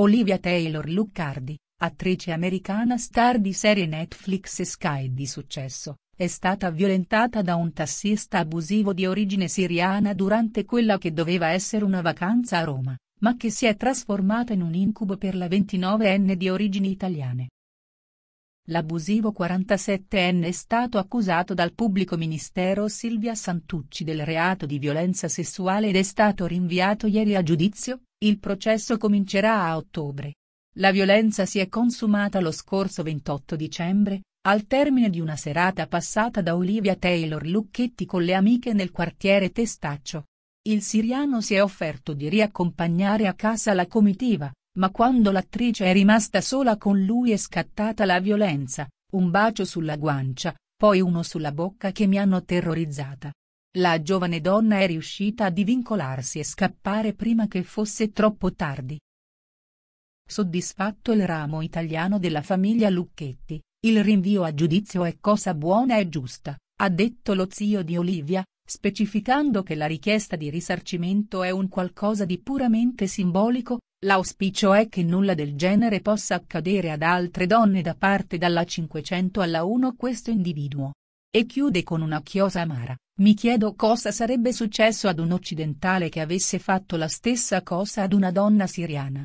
Olivia Taylor Luccardi, attrice americana star di serie Netflix e Sky di successo, è stata violentata da un tassista abusivo di origine siriana durante quella che doveva essere una vacanza a Roma, ma che si è trasformata in un incubo per la 29enne di origini italiane. L'abusivo 47enne è stato accusato dal pubblico ministero Silvia Santucci del reato di violenza sessuale ed è stato rinviato ieri a giudizio, il processo comincerà a ottobre. La violenza si è consumata lo scorso 28 dicembre, al termine di una serata passata da Olivia Taylor Lucchetti con le amiche nel quartiere Testaccio. Il siriano si è offerto di riaccompagnare a casa la comitiva, ma quando l'attrice è rimasta sola con lui è scattata la violenza, un bacio sulla guancia, poi uno sulla bocca che mi hanno terrorizzata. La giovane donna è riuscita a divincolarsi e scappare prima che fosse troppo tardi. Soddisfatto il ramo italiano della famiglia Lucchetti, il rinvio a giudizio è cosa buona e giusta, ha detto lo zio di Olivia, specificando che la richiesta di risarcimento è un qualcosa di puramente simbolico, l'auspicio è che nulla del genere possa accadere ad altre donne da parte dalla 500 alla 1 questo individuo. E chiude con una chiosa amara, mi chiedo cosa sarebbe successo ad un occidentale che avesse fatto la stessa cosa ad una donna siriana.